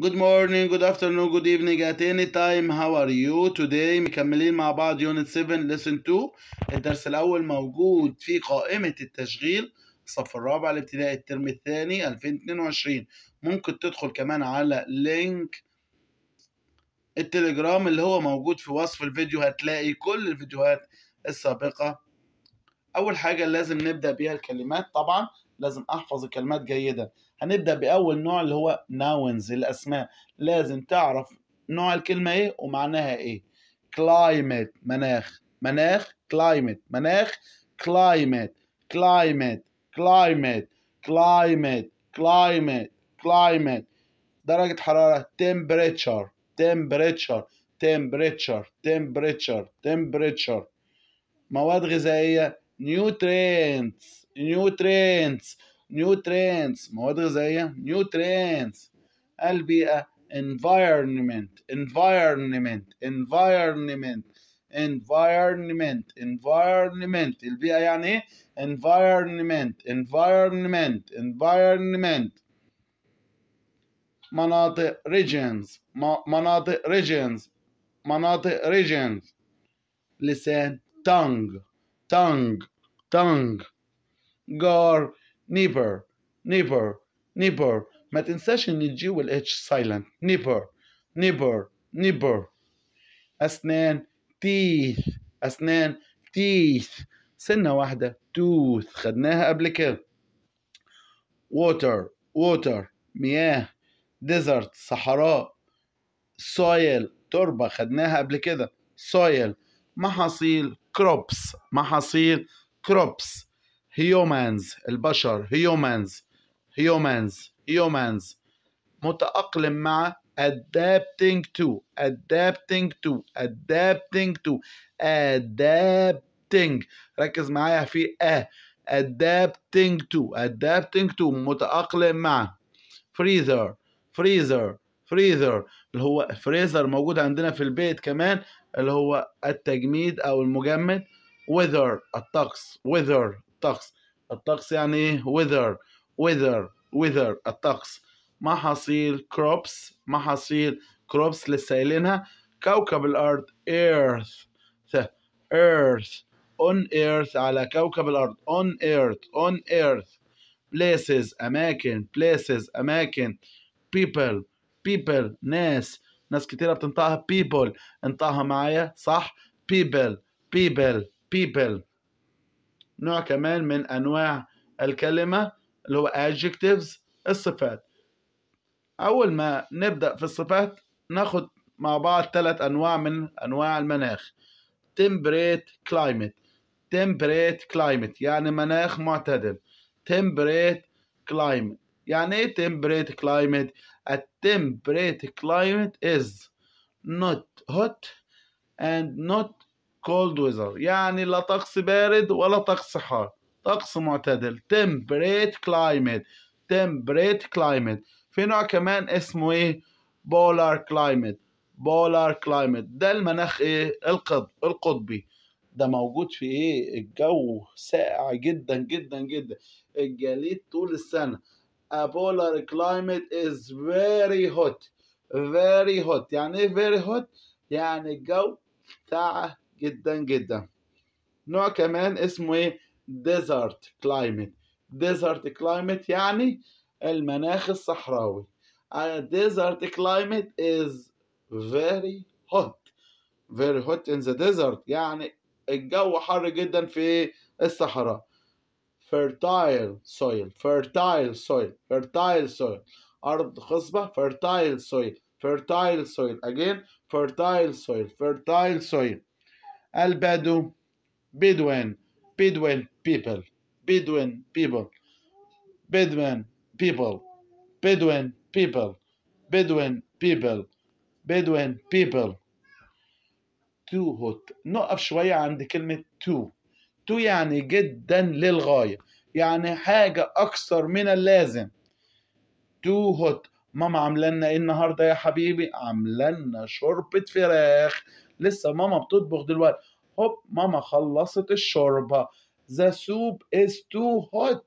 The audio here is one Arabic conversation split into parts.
Good morning, good afternoon, good evening at any time. How are you today? مكملين مع بعض Unit 7 Lesson 2 الدرس الأول موجود في قائمة التشغيل الصف الرابع الابتدائي الترم الثاني 2022 ممكن تدخل كمان على لينك التليجرام اللي هو موجود في وصف الفيديو هتلاقي كل الفيديوهات السابقة أول حاجة لازم نبدأ بيها الكلمات طبعا لازم أحفظ الكلمات جيدا هنبدأ بأول نوع اللي هو ناونز الأسماء لازم تعرف نوع الكلمة إيه ومعناها إيه كلايمت مناخ مناخ كلايمت مناخ كلايمت كلايمت كلايمت كلايمت كلايمت كلايمت درجة حرارة تمبريتشر temperature temperature temperature temperature مواد غذائية nutrients nutrients new trends ما هو غذائية new trends environment environment environment environment environment البيئة يعني ايه environment environment environment مناطق regions مناطق regions مناطق regions لسان tongue tongue tongue Gore. نيبر نيبر نيبر ما تنساش ان الجي والاتش سايلنت نيبر نيبر نيبر اسنان تيث اسنان تيث سنه واحده توث خدناها قبل كده ووتر ووتر مياه ديزرت صحراء سويل تربه خدناها قبل كده سويل محاصيل كروبس محاصيل كروبس هيومانز البشر هيومانز هيومانز هيومانز متأقلم مع adapting to adapting to adapting to adapting ركز معايا في ا adapting to adapting to متأقلم مع freezer freezer freezer اللي هو freezer موجود عندنا في البيت كمان اللي هو التجميد او المجمد weather الطقس weather الطقس الطقس يعني weather weather weather الطقس محاصيل crops محاصيل crops لسه قايلينها كوكب الأرض earth earth on earth على كوكب الأرض on earth on earth places أماكن places أماكن people people ناس ناس كتيرة بتنطقها people انطقها معايا صح people people people نوع كمان من انواع الكلمه اللي هو adjectives الصفات اول ما نبدا في الصفات ناخد مع بعض ثلاث انواع من انواع المناخ temperate climate temperate climate يعني مناخ معتدل temperate climate يعني ايه temperate climate a temperate climate is not hot and not كولد ويزر يعني لا طقس بارد ولا طقس حار طقس معتدل temperate climate temperate climate في نوع كمان اسمه ايه بولار climate بولار climate ده المناخ ايه القطب القطبي ده موجود في ايه الجو ساقع جدا جدا جدا الجليد طول السنه a polar climate is very hot very hot يعني ايه very hot يعني الجو بتاع جدا جدا نوع كمان اسمه ايه ديزرت كلايمت ديزرت كلايمت يعني المناخ الصحراوي a desert climate is very hot very hot in the desert يعني الجو حر جدا في الصحراء fertile soil fertile soil fertile soil أرض خصبة fertile soil fertile soil again fertile soil fertile soil البدو بدوين بدوين بيبل بدوين بيبل بدوين بيبل بدوين بيبل بدوين بيبل بدوين بيبل تو هوت نقف شوية عند كلمة تو تو يعني جدا للغاية يعني حاجة أكثر من اللازم تو هوت ماما عاملة لنا ايه النهارده يا حبيبي؟ عاملة لنا شوربة فراخ لسه ماما بتطبخ دلوقتي هوب ماما خلصت الشوربه the soup is too hot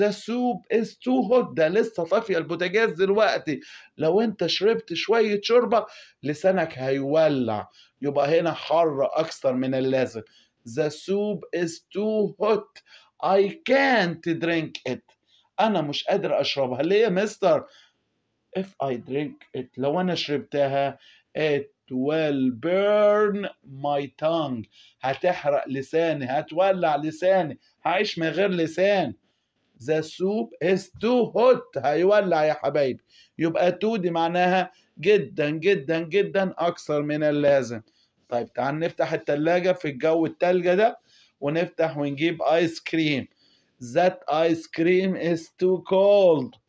the soup is too hot ده لسه طافيه البوتاجاز دلوقتي لو انت شربت شويه شوربه لسانك هيولع يبقى هنا حر اكثر من اللازم the soup is too hot I can't drink it انا مش قادر اشربها ليه يا مستر if I drink it لو انا شربتها it will burn my tongue هتحرق لساني هتولع لساني هعيش من غير لسان the soup is too hot هيولع يا حبايبي يبقى تو دي معناها جدا جدا جدا اكثر من اللازم طيب تعال نفتح التلاجة في الجو التلجة ده ونفتح ونجيب ايس كريم that ice cream is too cold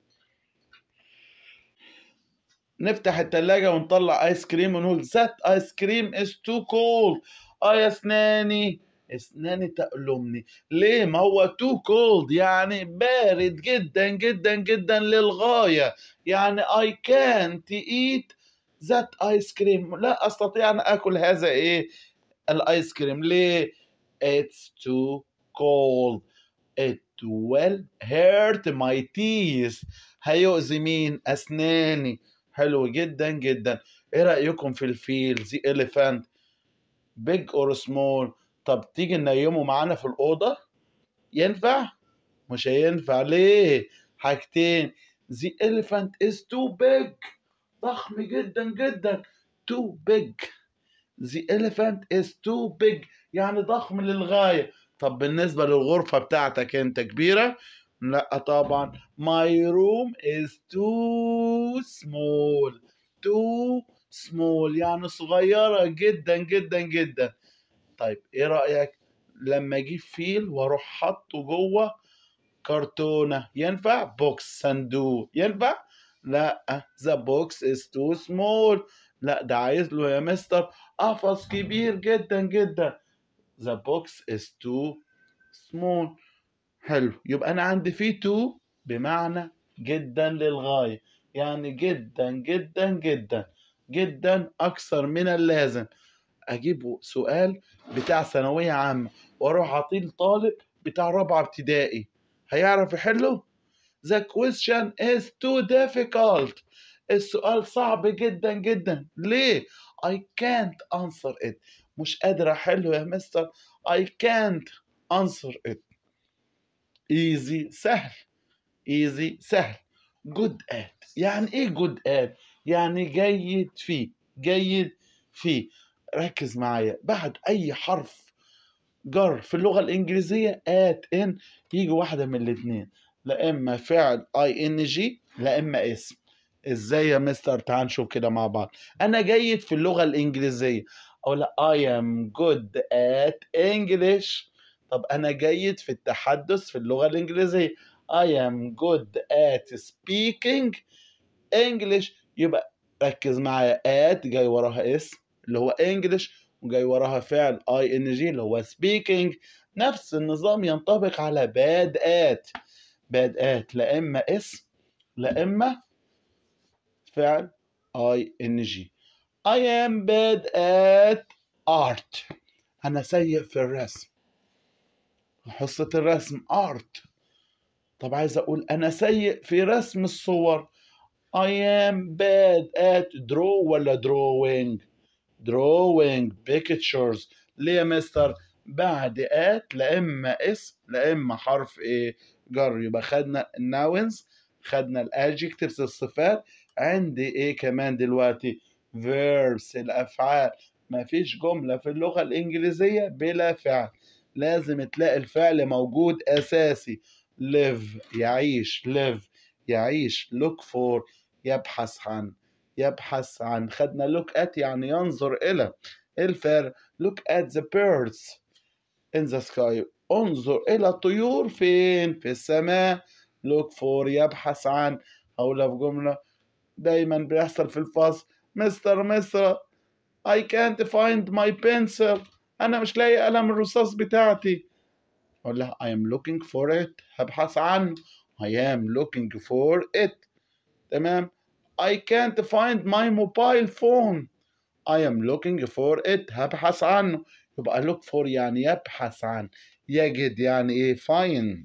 نفتح التلاجة ونطلع ايس كريم ونقول ذات ايس كريم از تو كولد اه يا اسناني اسناني تألمني ليه ما هو تو كولد يعني بارد جدا جدا جدا للغاية يعني آي كانت إيت ذات آيس كريم لا أستطيع أن أكل هذا إيه الآيس كريم ليه إتس تو كولد it will hurt my teeth هيؤذي مين أسناني حلو جدا جدا ايه رايكم في الفيل زي اليفانت بيج اور سمول طب تيجي ننيمه معانا في الاوضه ينفع مش هينفع ليه حاجتين The elephant is too big ضخم جدا جدا too big The elephant is too big يعني ضخم للغاية طب بالنسبة للغرفة بتاعتك انت كبيرة لا طبعا my room is too small too small يعني صغيرة جدا جدا جدا طيب ايه رأيك لما اجيب فيل واروح حاطه جوه كرتونة ينفع بوكس صندوق ينفع لا ذا بوكس از تو سمول لا ده عايز له يا مستر قفص كبير جدا جدا ذا بوكس از تو سمول حلو يبقى انا عندي في تو بمعنى جدا للغايه يعني جدا جدا جدا جدا اكثر من اللازم اجيب سؤال بتاع ثانويه عامه واروح اعطيه لطالب بتاع رابعه ابتدائي هيعرف يحله The question is too difficult السؤال صعب جدا جدا ليه I can't answer it مش قادر احله يا مستر I can't answer it ايزي سهل ايزي سهل جود ات يعني ايه جود ات يعني جيد فيه جيد فيه ركز معايا بعد اي حرف جر في اللغه الانجليزيه ات ان يجي واحده من الاثنين لا اما فعل اي ان جي لا اما اسم ازاي يا مستر تعال نشوف كده مع بعض انا جيد في اللغه الانجليزيه اقول اي ام جود ات انجلش طب انا جيد في التحدث في اللغه الانجليزيه I am good at speaking English يبقى ركز معايا at جاي وراها اس اللي هو English وجاي وراها فعل ing اللي هو speaking نفس النظام ينطبق على bad at bad at لا إما اسم لا إما فعل ing I am bad at art أنا سيء في الرسم حصة الرسم art طب عايز اقول انا سيء في رسم الصور I am bad at draw ولا drawing drawing pictures ليه يا مستر بعد at لا اما اسم لا اما حرف ايه جر يبقى خدنا الناونز خدنا الادجكتيفز الصفات عندي ايه كمان دلوقتي فيرس الافعال مفيش جملة في اللغة الانجليزية بلا فعل لازم تلاقي الفعل موجود أساسي live يعيش live يعيش look for يبحث عن يبحث عن خدنا look at يعني ينظر إلى إيه الفرق look at the birds in the sky انظر إلى الطيور فين في السماء look for يبحث عن او في جملة دايما بيحصل في الفصل مستر مستر I can't find my pencil انا مش لاقي قلم الرصاص بتاعتي اقول لها I am looking for it هبحث عنه I am looking for it تمام I can't find my mobile phone I am looking for it هبحث عنه يبقى look for يعني يبحث عن يجد يعني ايه find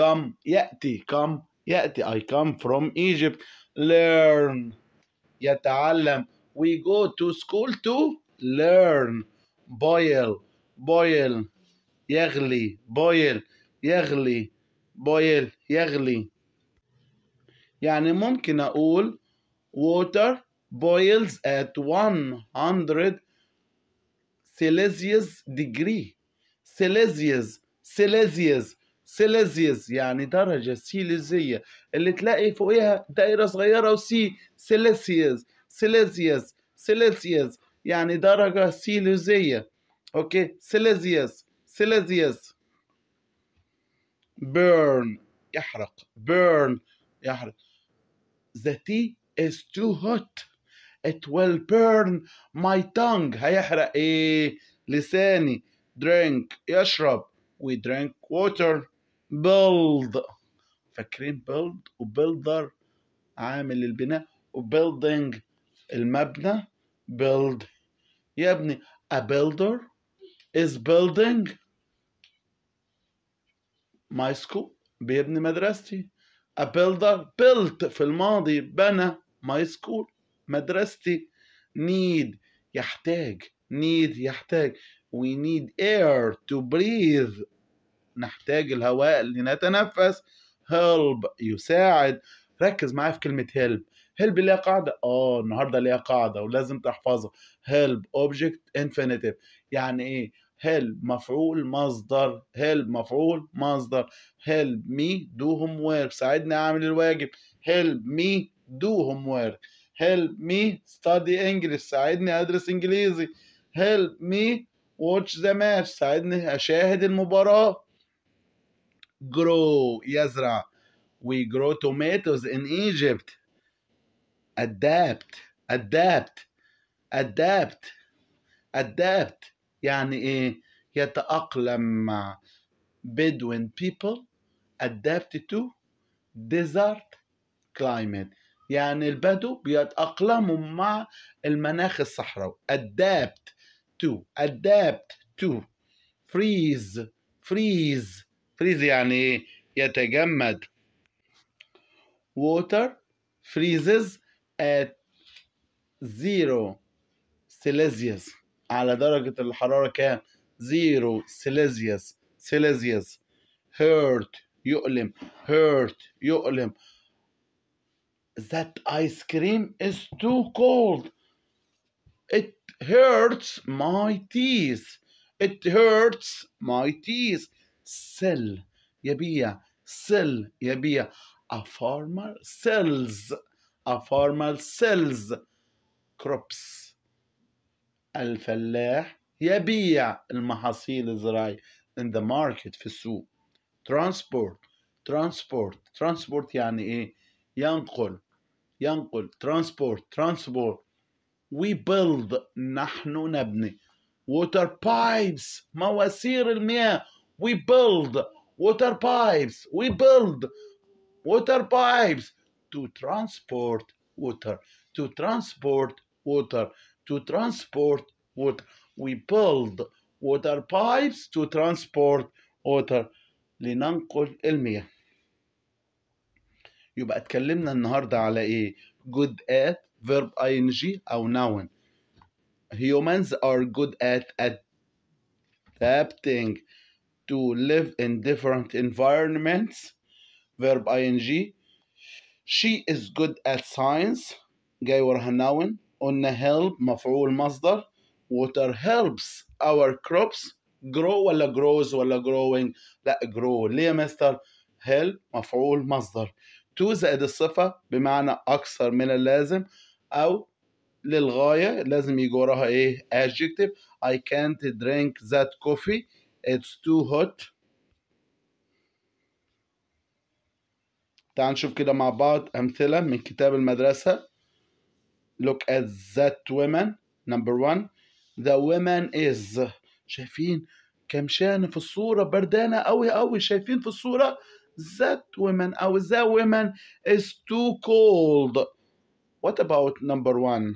come يأتي come يأتي I come from Egypt learn يتعلم we go to school to learn بويل بويل يغلي بويل يغلي بويل يغلي يعني ممكن أقول water boils at 100 Celsius degree Celsius Celsius سيليزيوس يعني درجة سيليزية اللي تلاقي فوقيها دائرة صغيرة وسي celsius سيليزيوس celsius يعني درجة سيلوزية أوكي سيليزيوس سيليزيوس burn يحرق burn يحرق the tea is too hot it will burn my tongue هيحرق ايه لساني drink يشرب we drink water build فاكرين build و builder عامل البناء و building المبنى build يا ابني a builder is building my school بيبني مدرستي a builder built في الماضي بنى my school مدرستي need يحتاج need يحتاج we need air to breathe نحتاج الهواء لنتنفس help يساعد ركز معايا في كلمة help هلب ليها قاعده اه النهارده ليها قاعده ولازم تحفظها هلب اوبجكت انفينيتيف يعني ايه هل مفعول مصدر هل مفعول مصدر هل مي دو هوم ورك ساعدني اعمل الواجب هل مي دو هوم ورك هيلب مي ستادي انجلش ساعدني ادرس انجليزي هيلب مي واتش ذا ماتش ساعدني اشاهد المباراه جرو يزرع وي جرو توماتوز ان ايجيبت adapt adapt adapt adapt يعني ايه يتأقلم مع Bedouin people adapt to desert climate يعني البدو بيتأقلموا مع المناخ الصحراوي adapt to adapt to freeze freeze freeze يعني يتجمد water freezes at zero Celsius على درجة الحرارة كام؟ zero Celsius Celsius hurt يؤلم hurt يؤلم that ice cream is too cold it hurts my teeth it hurts my teeth sell يبيع sell يبيع a farmer sells a farmer sells crops الفلاح يبيع المحاصيل الزراعية in the market في السوق transport transport transport يعني ايه ينقل ينقل transport transport we build نحن نبني water pipes مواسير المياه we build water pipes we build water pipes to transport water, to transport water, to transport water. We build water pipes to transport water لننقل المياه. يبقى اتكلمنا النهارده على ايه؟ good at verb ing او noun. Humans are good at adapting to live in different environments verb ing she is good at science جاي وراها noun قلنا help مفعول مصدر water helps our crops grow ولا grows ولا growing لا grow ليه يا مستر help مفعول مصدر to زائد الصفة بمعنى أكثر من اللازم أو للغاية لازم يجي وراها إيه adjective I can't drink that coffee it's too hot تعال نشوف كده مع بعض أمثلة من كتاب المدرسة Look at that woman number one the woman is شايفين كم شان في الصورة بردانة أوي أوي شايفين في الصورة that woman أو the woman is too cold what about number one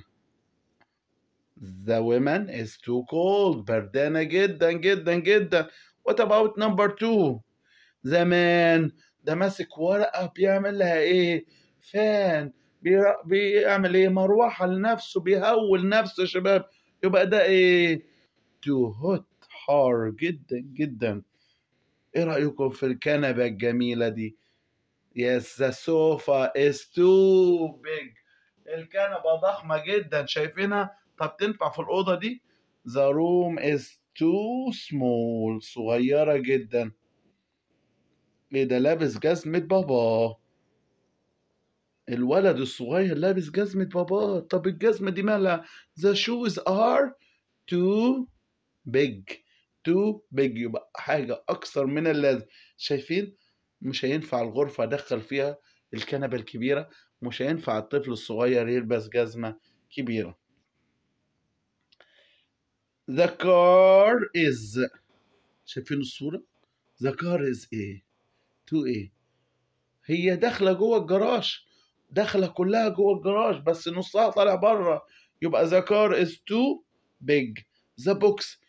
the woman is too cold بردانة جدا جدا جدا what about number two the man ده ماسك ورقه بيعمل لها ايه فان بيعمل ايه مروحه لنفسه بيهول نفسه يا شباب يبقى ده ايه تو هوت حار جدا جدا ايه رايكم في الكنبه الجميله دي يس ذا سوفا از تو بيج الكنبه ضخمه جدا شايفينها طب تنفع في الاوضه دي ذا روم از تو سمول صغيره جدا ايه ده لابس جزمة باباه الولد الصغير لابس جزمة باباه طب الجزمة دي مالها the shoes are too big too big يبقى حاجة أكثر من اللازم شايفين مش هينفع الغرفة أدخل فيها الكنبة الكبيرة مش هينفع الطفل الصغير يلبس جزمة كبيرة the car is شايفين الصورة the car is ايه تو ايه هي داخله جوه الجراج داخله كلها جوه الجراج بس نصها طالع بره يبقى ذا كار از تو بيج ذا بوكس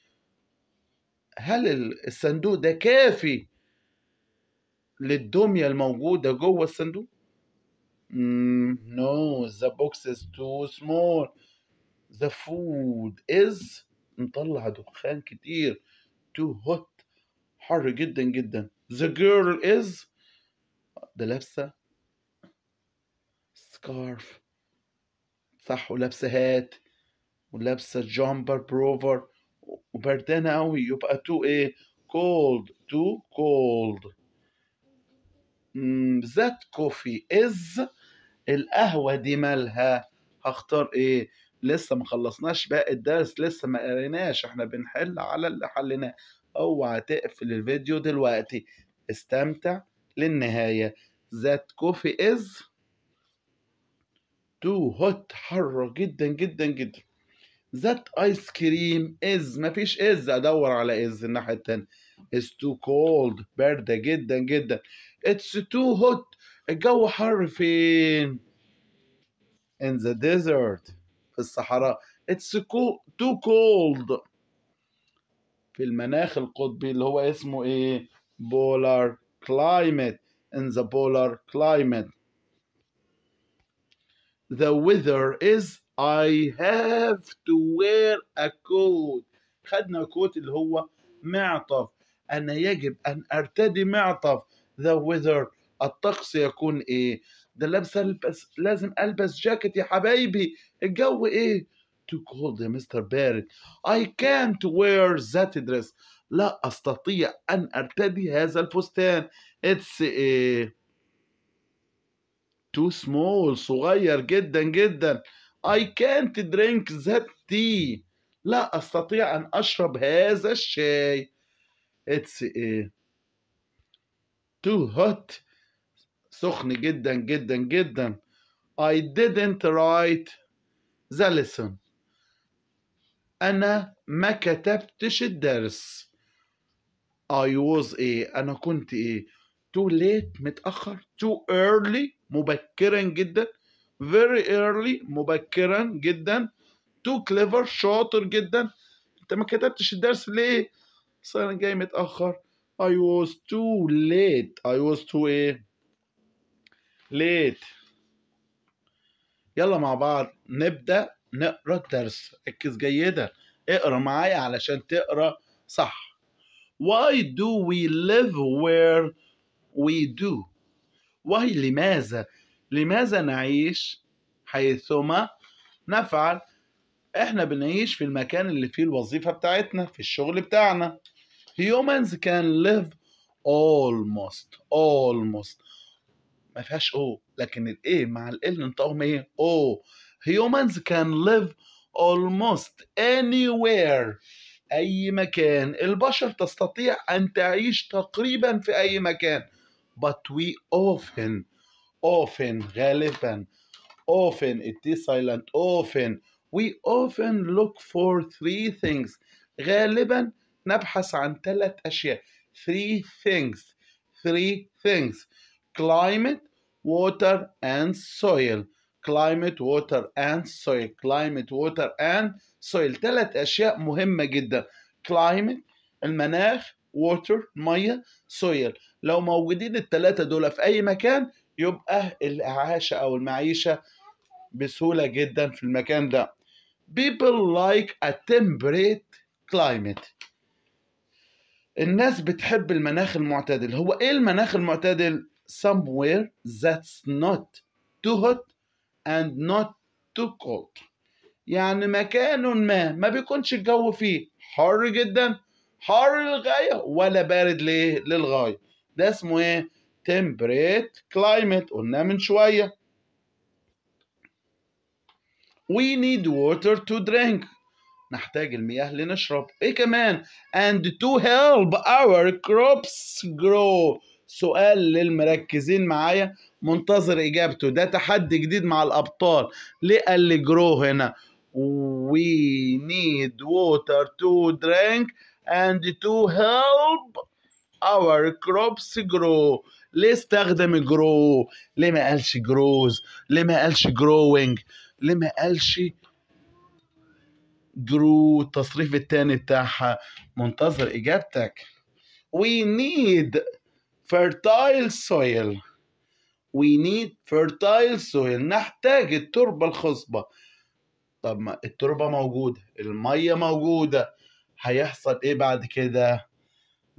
هل الصندوق ده كافي للدميه الموجوده جوه الصندوق نو ذا بوكس از تو سمول ذا فود از مطلع دخان كتير تو هوت حر جدا جدا The girl is ده لابسة سكارف صح ولابسة هات ولابسة جامبر بروفر وبردانة قوي يبقى تو ايه cold too cold ذات that coffee is القهوة دي مالها هختار ايه لسه ما خلصناش باقي الدرس لسه ما قريناش احنا بنحل على اللي حليناه اوعى تقفل الفيديو دلوقتي استمتع للنهاية that coffee is too hot حر جدا جدا جدا that ice cream is مفيش از ادور على از الناحية التانية is too cold باردة جدا جدا it's too hot الجو حر فين in the desert في الصحراء it's too cold في المناخ القطبي اللي هو اسمه ايه polar climate in the polar climate the weather is I have to wear a coat خدنا كوت اللي هو معطف أنا يجب أن أرتدي معطف the weather الطقس يكون إيه ده لابسة ألبس لازم ألبس جاكيت يا حبايبي الجو إيه too cold يا مستر بارد I can't wear that dress لا أستطيع أن أرتدي هذا الفستان It's a too small صغير جدا جدا I can't drink that tea لا أستطيع أن أشرب هذا الشاي It's a too hot سخن جدا جدا جدا I didn't write the lesson أنا ما كتبتش الدرس I was إيه أنا كنت إيه too late متأخر too early مبكرا جدا very early مبكرا جدا too clever شاطر جدا أنت ما كتبتش الدرس ليه؟ أصل أنا جاي متأخر I was too late I was too إيه؟ late يلا مع بعض نبدأ نقرا الدرس ركز جيدا اقرا معايا علشان تقرا صح why do we live where we do why لماذا لماذا نعيش حيثما نفعل احنا بنعيش في المكان اللي فيه الوظيفة بتاعتنا في الشغل بتاعنا humans can live almost almost ما فيهاش او لكن الايه مع الال ننطقهم ايه او humans can live almost anywhere أي مكان البشر تستطيع أن تعيش تقريبا في أي مكان but we often often غالبا often it is silent often we often look for three things غالبا نبحث عن ثلاث أشياء three things three things climate water and soil climate water and soil climate water and soil ثلاث أشياء مهمة جدا climate المناخ water مية soil لو موجودين الثلاثة دول في أي مكان يبقى الإعاشة أو المعيشة بسهولة جدا في المكان ده people like a temperate climate الناس بتحب المناخ المعتدل هو ايه المناخ المعتدل somewhere that's not too hot and not too cold يعني مكان ما ما بيكونش الجو فيه حر جدا حر للغاية ولا بارد ليه للغاية ده اسمه ايه temperate climate قلنا من شوية we need water to drink نحتاج المياه لنشرب ايه كمان and to help our crops grow سؤال للمركزين معايا منتظر اجابته ده تحدي جديد مع الابطال ليه قال لي جرو هنا we need water to drink and to help our crops grow ليه استخدم جرو ليه ما قالش جروز ليه ما قالش جروينج ليه ما قالش جرو التصريف التاني بتاعها منتظر اجابتك we need fertile soil we need fertile soil نحتاج التربة الخصبة طب ما التربة موجودة المية موجودة هيحصل ايه بعد كده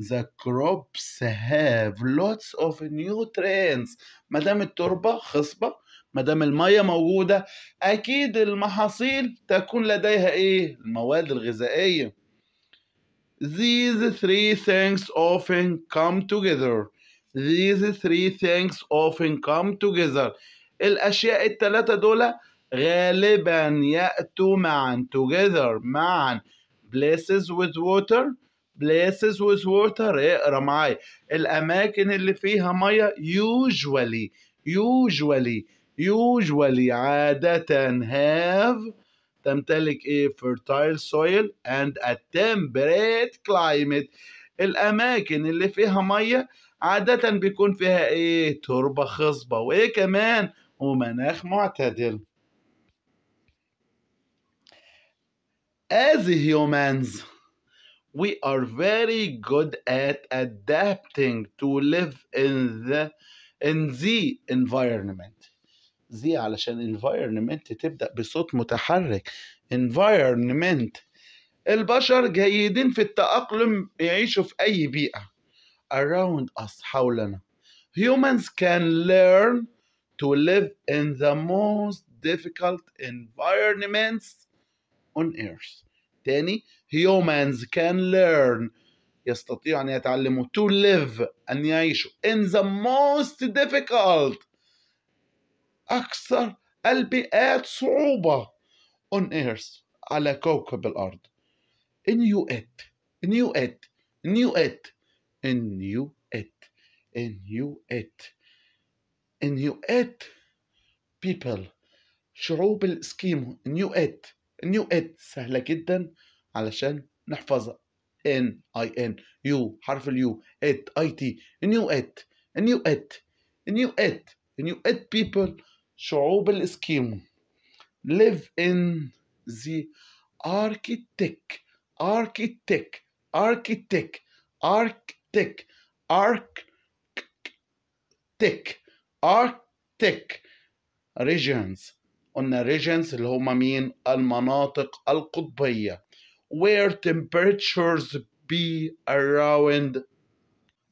the crops have lots of nutrients ما دام التربة خصبة ما دام المية موجودة أكيد المحاصيل تكون لديها إيه؟ المواد الغذائية. These three things often come together. These three things often come together الأشياء الثلاثة دول غالبا يأتوا معا together معا places with water places with water اقرا معايا الأماكن اللي فيها مية usually usually usually عادة have تمتلك a fertile soil and a temperate climate الأماكن اللي فيها مية عادة بيكون فيها ايه تربة خصبة وايه كمان ومناخ معتدل As humans we are very good at adapting to live in the in the environment زي علشان environment تبدأ بصوت متحرك environment البشر جيدين في التأقلم يعيشوا في أي بيئة around us حولنا humans can learn to live in the most difficult environments on earth تاني humans can learn يستطيع أن يتعلموا to live أن يعيشوا in the most difficult أكثر البيئات صعوبة on earth على كوكب الأرض in you it in you it in you it and knew it, and knew it, and knew it, people شعوب الاسكيمو knew it knew it سهلة جدا علشان نحفظها N I N U حرف اليو it I T knew it knew it knew it knew it people شعوب الاسكيمو live in the architect architect architect arch تك ارك تك اركتيك ريجنز قلنا ريجنز اللي هم مين المناطق القطبية where temperatures be around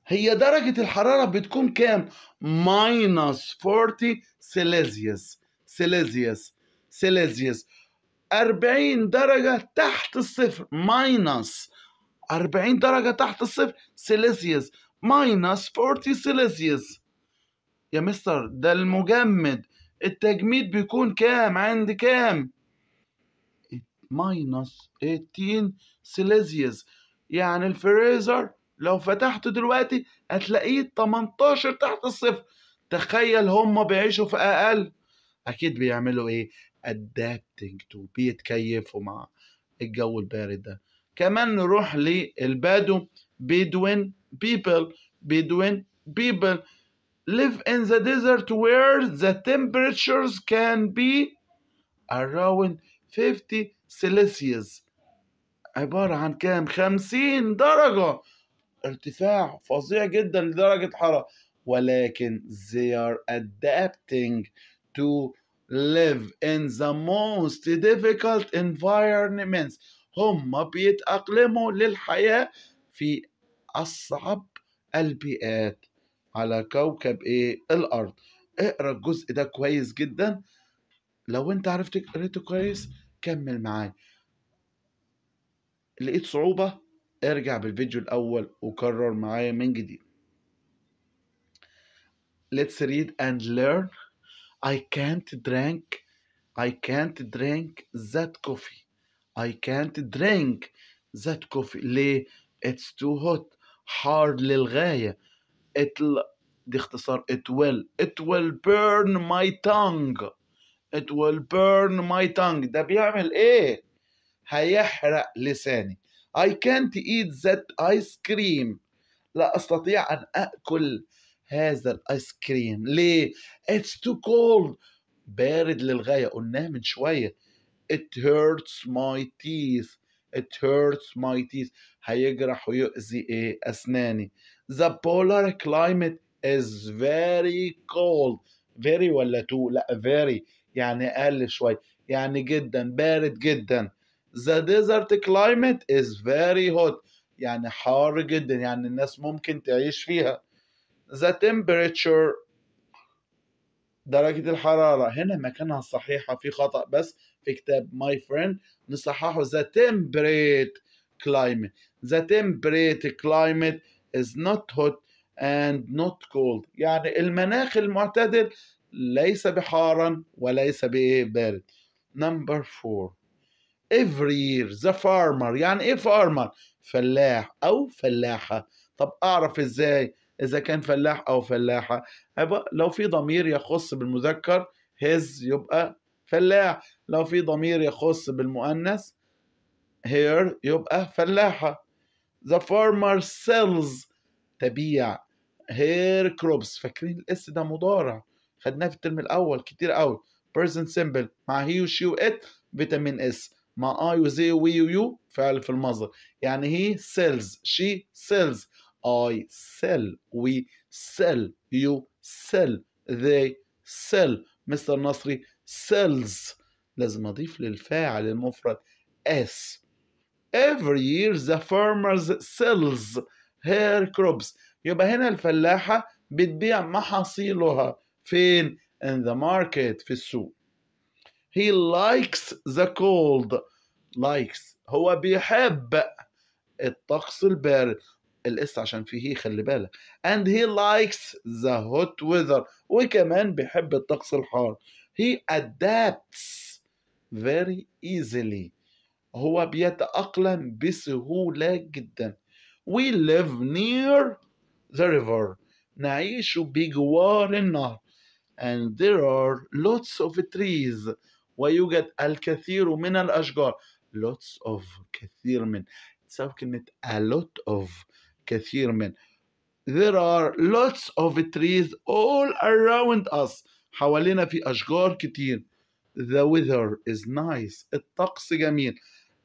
هي درجة الحرارة بتكون كام؟ minus 40 سيليزيوس سيليزيوس سيليزيوس 40 درجة تحت الصفر minus 40 درجة تحت الصفر سيليسيوس ماينس 40 سيليسيوس يا مستر ده المجمد التجميد بيكون كام عند كام ماينس 18 سيليسيوس يعني الفريزر لو فتحته دلوقتي هتلاقيه 18 تحت الصفر تخيل هما بيعيشوا في اقل اكيد بيعملوا ايه ادابتنج تو بيتكيفوا مع الجو البارد ده كمان نروح للبادو Bedouin people Bedouin people live in the desert where the temperatures can be around 50 Celsius عبارة عن كام 50 درجة ارتفاع فظيع جدا لدرجة حرارة ولكن they are adapting to live in the most difficult environments هم بيتأقلموا للحياة في أصعب البيئات على كوكب إيه الأرض اقرأ الجزء ده كويس جدا لو أنت عرفت قريته كويس كمل معايا لقيت صعوبة ارجع بالفيديو الأول وكرر معايا من جديد Let's read and learn I can't drink I can't drink that coffee I can't drink that coffee ليه it's too hot Hard للغاية it'll دي اختصار it will it will burn my tongue it will burn my tongue ده بيعمل ايه هيحرق لساني I can't eat that ice cream لا أستطيع أن أكل هذا الآيس كريم ليه؟ It's too cold بارد للغاية قلناه من شوية it hurts my teeth it hurts my teeth هيجرح ويؤذي ايه اسناني the polar climate is very cold very ولا تو لا very يعني اقل شوي يعني جدا بارد جدا the desert climate is very hot يعني حار جدا يعني الناس ممكن تعيش فيها the temperature درجة الحرارة هنا مكانها الصحيحة في خطأ بس في كتاب ماي فريند نصححه ذا temperate climate the temperate climate is not hot and not cold يعني المناخ المعتدل ليس بحارا وليس بارد نمبر 4 every year the farmer يعني ايه farmer فلاح او فلاحة طب اعرف ازاي اذا كان فلاح او فلاحة لو في ضمير يخص بالمذكر his يبقى فلاح لو في ضمير يخص بالمؤنث هير يبقى فلاحة the farmer sells تبيع هير crops فاكرين الاس ده مضارع خدناه في الترم الاول كتير قوي present simple مع هي وشي وات فيتامين اس مع اي وزي وي ويو فعل في المصدر يعني هي سيلز شي سيلز اي سيل وي سيل يو سيل ذي سيل مستر نصري cells لازم أضيف للفاعل المفرد s every year the farmers sells her crops يبقى هنا الفلاحة بتبيع محاصيلها فين in the market في السوق he likes the cold likes هو بيحب الطقس البارد الاس عشان فيه خلي بالك and he likes the hot weather وكمان بيحب الطقس الحار he adapts very easily هو بيتأقلم بسهولة جدا we live near the river نعيش بجوار النهر and there are lots of trees ويوجد الكثير من الأشجار lots of كثير من تساوي كلمة a lot of كثير من there are lots of trees all around us حوالينا في أشجار كتير The weather is nice الطقس جميل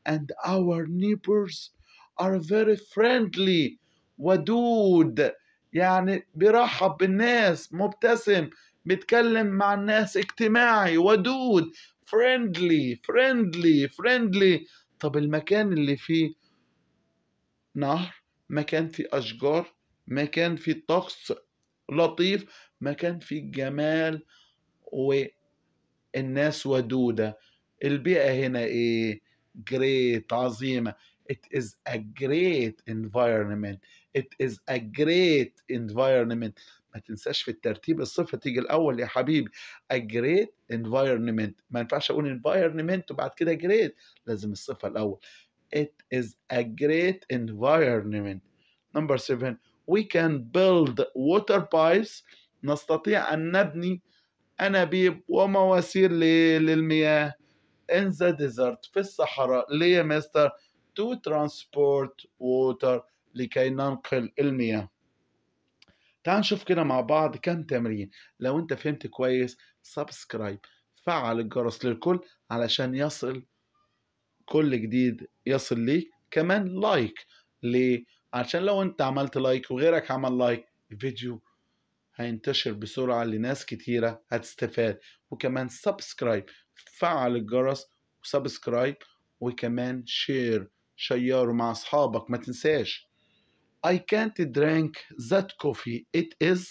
and our neighbors are very friendly ودود يعني بيرحب بالناس مبتسم بيتكلم مع الناس اجتماعي ودود friendly friendly friendly طب المكان اللي فيه نهر مكان فيه أشجار مكان فيه طقس لطيف مكان فيه جمال والناس ودودة البيئة هنا إيه جريت عظيمة it is a great environment it is a great environment ما تنساش في الترتيب الصفة تيجي الأول يا حبيبي a great environment ما ينفعش أقول environment وبعد كده great لازم الصفة الأول it is a great environment number seven we can build water pipes نستطيع أن نبني أنابيب ومواسير للمياه in the desert في الصحراء ليه مستر to transport water لكي ننقل المياه تعال نشوف كده مع بعض كم تمرين لو انت فهمت كويس سبسكرايب فعل الجرس للكل علشان يصل كل جديد يصل ليك كمان لايك ليه عشان لو انت عملت لايك وغيرك عمل لايك الفيديو هينتشر بسرعة لناس كتيرة هتستفاد وكمان سبسكرايب فعل الجرس وسبسكرايب وكمان شير شيره مع أصحابك ما تنساش I can't drink that coffee it is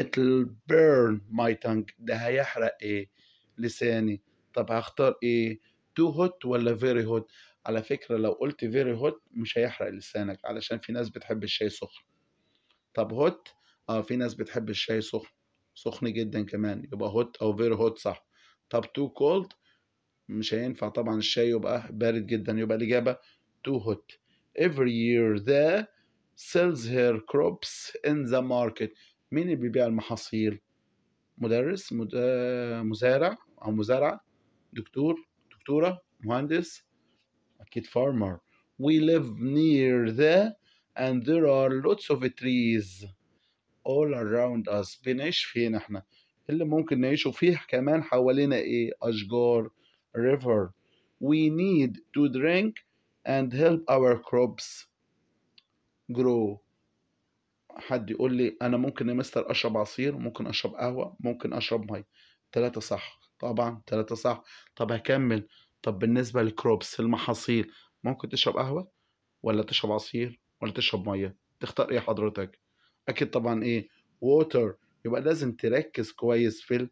it'll burn my tongue ده هيحرق ايه لساني طب هختار ايه تو هوت ولا فيري هوت على فكرة لو قلت فيري هوت مش هيحرق لسانك علشان في ناس بتحب الشاي سخن طب هوت اه في ناس بتحب الشاي سخن سخن جدا كمان يبقى هوت او فيري هوت صح طب تو كولد مش هينفع طبعا الشاي يبقى بارد جدا يبقى الإجابة too hot every year the sells her crops in the market مين اللي بيبيع المحاصيل مدرس مد... آه، مزارع أو مزارع دكتور دكتورة مهندس أكيد farmer we live near the and there are lots of trees all around us بنعيش فين احنا إيه اللي ممكن نعيشه فيه كمان حوالينا ايه اشجار river we need to drink and help our crops grow حد يقول لي انا ممكن يا مستر اشرب عصير ممكن اشرب قهوه ممكن اشرب مي ثلاثة صح طبعا ثلاثة صح طب هكمل طب بالنسبة للكروبس المحاصيل ممكن تشرب قهوة ولا تشرب عصير ولا تشرب ميه تختار ايه حضرتك اكيد طبعا ايه water يبقى لازم تركز كويس في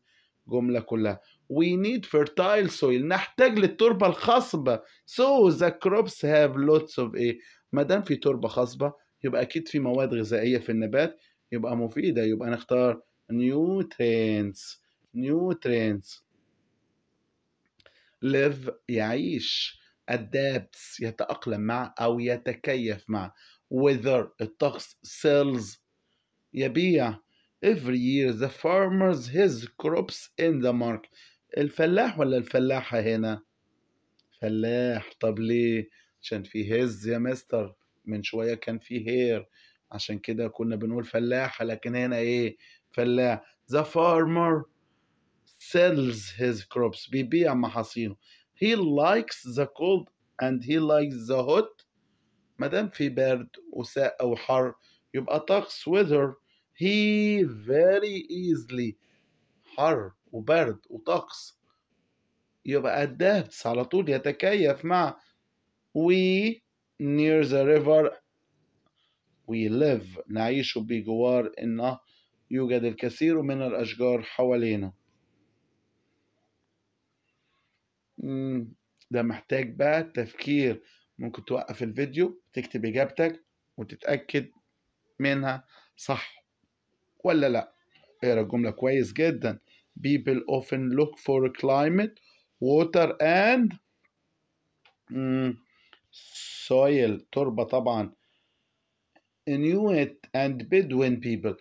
الجمله كلها we need fertile soil نحتاج للتربه الخصبه so the crops have lots of ايه ما دام في تربه خصبه يبقى اكيد في مواد غذائيه في النبات يبقى مفيده يبقى نختار nutrients nutrients live يعيش adapts يتأقلم مع أو يتكيف مع whether الطقس sells يبيع every year the farmers his crops in the market الفلاح ولا الفلاحة هنا فلاح طب ليه عشان في هز يا مستر من شوية كان في هير عشان كده كنا بنقول فلاحة لكن هنا ايه فلاح the farmer sells his crops بيبيع محاصيله he likes the cold and he likes the hot ما دام في برد وساء أو حر يبقى طقس weather هي very easily حر وبرد وطقس يبقى ادابتس على طول يتكيف مع وي near the river وي ليف نعيش بجوار النهر يوجد الكثير من الأشجار حوالينا ده محتاج بقى تفكير ممكن توقف الفيديو تكتب إجابتك وتتأكد منها صح ولا لأ اقرا الجملة كويس جدا people often look for climate water and soil تربة طبعا Inuit and Bedouin people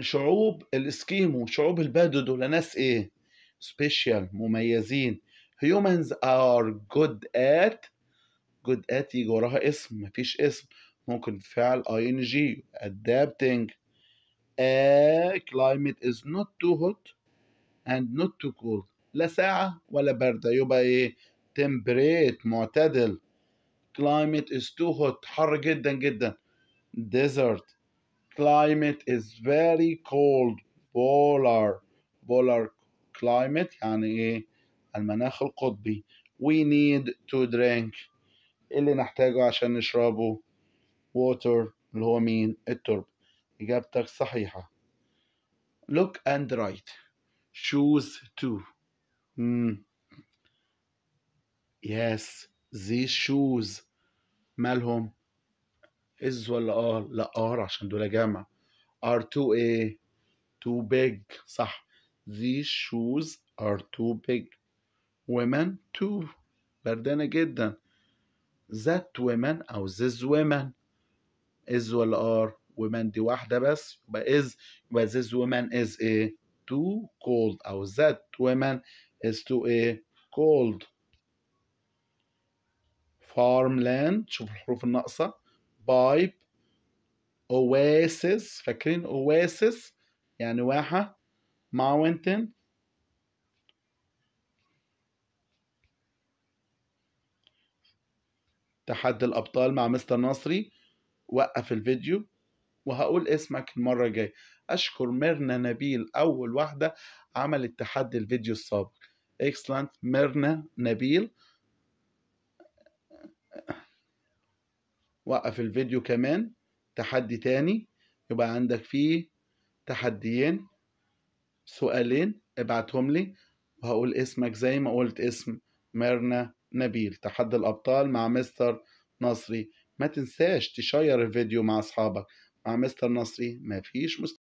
شعوب الاسكيمو شعوب البدو دول ناس ايه special مميزين humans are good at good at يجي وراها اسم مفيش اسم ممكن فعل ing adapting a climate is not too hot and not too cold لا ساعة ولا بردة يبقى ايه temperate معتدل climate is too hot حر جدا جدا desert climate is very cold polar polar climate يعني ايه المناخ القطبي we need to drink اللي نحتاجه عشان نشربه water اللي هو مين التربة إجابتك صحيحة look and write choose to mm. yes these shoes مالهم is ولا اه لا ار عشان دول جمع are too a too big صح these shoes are too big women too then جدا that women or this women is well are women The واحدة بس is but this women is a too cold or that women is to a cold farmland شوف الحروف الناقصة pipe oasis فاكرين oasis يعني واحة mountain تحدي الأبطال مع مستر ناصري وقف الفيديو وهقول اسمك المرة الجاية أشكر ميرنا نبيل أول واحدة عملت تحدي الفيديو السابق اكسلنت ميرنا نبيل وقف الفيديو كمان تحدي تاني يبقى عندك فيه تحديين سؤالين ابعتهم لي وهقول اسمك زي ما قلت اسم ميرنا نبيل تحدي الأبطال مع مستر نصري ما تنساش تشير الفيديو مع أصحابك مع مستر نصري مفيش مستوى